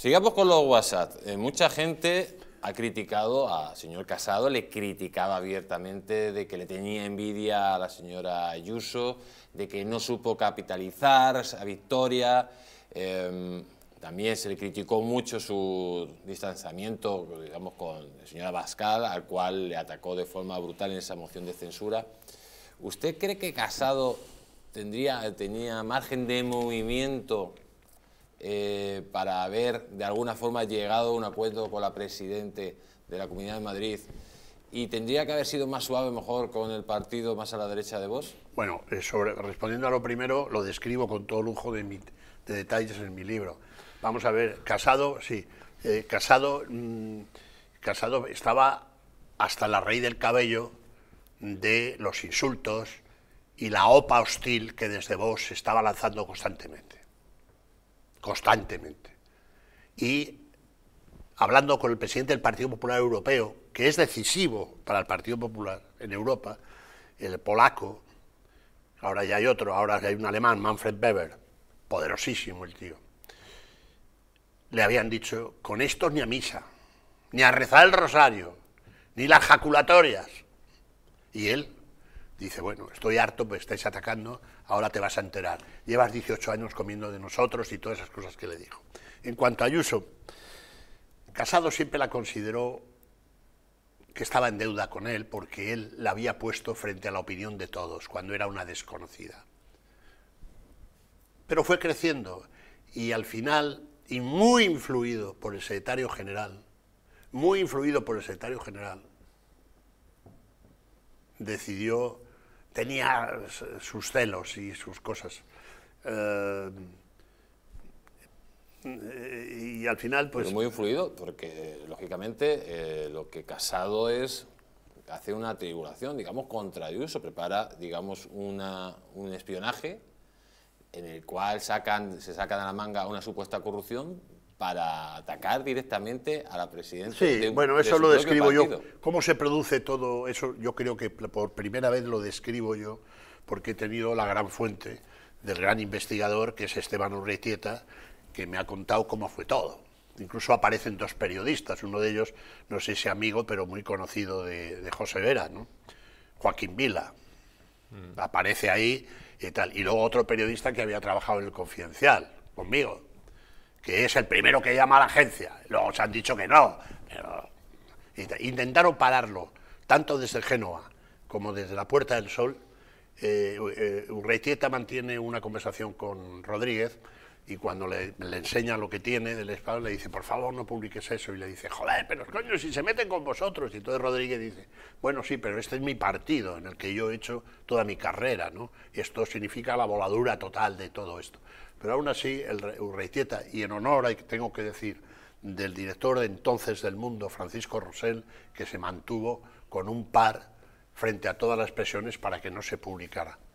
Sigamos con los WhatsApp. Eh, mucha gente ha criticado a señor Casado, le criticaba abiertamente de que le tenía envidia a la señora Ayuso, de que no supo capitalizar a Victoria. Em, también se le criticó mucho su distanciamiento, digamos, con la señora Bascal, al cual le atacó de forma brutal en esa moción de censura. ¿Usted cree que Casado tendría, tenía margen de movimiento eh, para haber de alguna forma llegado a un acuerdo con la presidente de la Comunidad de Madrid y tendría que haber sido más suave mejor con el partido más a la derecha de vos? Bueno, eh, respondiendo a lo primero, lo describo con todo lujo de, detalles en mi libro. Vamos a ver, Casado, sí, eh, Casado, mm, Casado estaba hasta la raíz del cabello de los insultos y la opa hostil que desde vos se estaba lanzando constantemente constantemente. Y hablando con el presidente del Partido Popular Europeo, que es decisivo para el Partido Popular en Europa, el polaco, ahora ya hay otro, ahora hay un alemán, Manfred Weber, poderosísimo el tío, le habían dicho, con esto ni a misa, ni a rezar el rosario, ni las jaculatorias. Y él dice, bueno, estoy harto, pues estáis atacando, ahora te vas a enterar. Llevas 18 años comiendo de nosotros y todas esas cosas que le dijo. En cuanto a Ayuso, Casado siempre la consideró que estaba en deuda con él porque él la había puesto frente a la opinión de todos cuando era una desconocida. Pero fue creciendo y al final, y muy influido por el secretario general, muy influido por el secretario general, decidió tenía sus celos y sus cosas. Eh, y al final, pues... Pero muy influido, porque lógicamente eh, lo que Casado es, hace una tribulación, digamos, contra Dios, prepara, digamos, una, un espionaje en el cual sacan, se saca de la manga una supuesta corrupción para atacar directamente a la presidencia. Sí, bueno, eso lo describo yo. ¿Cómo se produce todo eso? Yo creo que por primera vez lo describo yo, porque he tenido la gran fuente del gran investigador, que es Esteban Urretieta, que me ha contado cómo fue todo. Incluso aparecen dos periodistas, uno de ellos, no sé si amigo, pero muy conocido de, José Vera, ¿no? Joaquín Vila. Mm. Aparece ahí y tal. Y luego otro periodista que había trabajado en el Confidencial, conmigo, que es el primero que llama a la agencia. Los han dicho que no, pero intentaron pararlo, tanto desde Génova como desde la Puerta del Sol. Eh, eh mantiene una conversación con Rodríguez y cuando le, enseña lo que tiene del espado, le dice, por favor, no publiques eso. Y le dice, joder, pero coño, si se meten con vosotros. Y entonces Rodríguez dice, bueno, sí, pero este es mi partido en el que yo he hecho toda mi carrera, ¿no? Y esto significa la voladura total de todo esto. Pero aún así, el Urreitieta, y en honor, hay, tengo que decir, del director entonces del mundo, Francisco Rosell, que se mantuvo con un par frente a todas las presiones para que no se publicara.